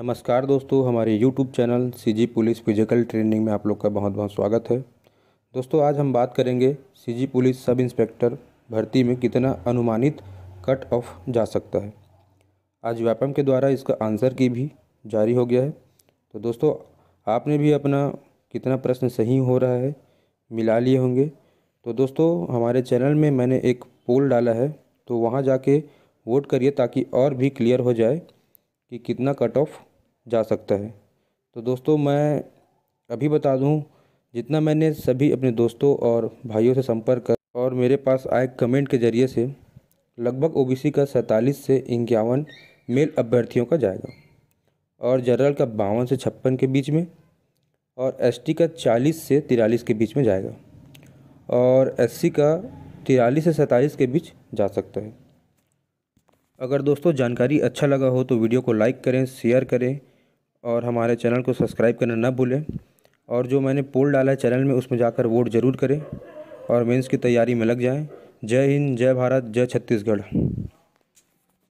नमस्कार दोस्तों हमारे YouTube channel C police physical training में आप लोग का बहुत बहुत स्वागत है दोस्तों आज हम बात करेंगे सी पुलिस सब इंस्पेक्टर भर्ती में कितना अनुमानित कट ऑफ जा सकता है आज व्यापम के द्वारा इसका आंसर की भी जारी हो गया है तो दोस्तों आपने भी अपना कितना प्रश्न सही हो रहा है मिला लिए होंगे तो दोस्तों हमारे चैनल में मैंने एक पोल डाला है तो वहाँ जाके वोट करिए ताकि और भी क्लियर हो जाए कि कितना कट ऑफ जा सकता है तो दोस्तों मैं अभी बता दूं जितना मैंने सभी अपने दोस्तों और भाइयों से संपर्क कर और मेरे पास आए कमेंट के ज़रिए से लगभग ओबीसी का सैंतालीस से इक्यावन मेल अभ्यर्थियों का जाएगा और जनरल का बावन से छप्पन के बीच में और एसटी का चालीस से तिरालीस के बीच में जाएगा और एससी का तिरालीस से सैंतालीस के बीच जा सकता है अगर दोस्तों जानकारी अच्छा लगा हो तो वीडियो को लाइक करें शेयर करें और हमारे चैनल को सब्सक्राइब करना ना भूलें और जो मैंने पोल डाला है चैनल में उसमें जाकर वोट ज़रूर करें और मेंस की तैयारी में लग जाएं जय हिंद जय भारत जय छत्तीसगढ़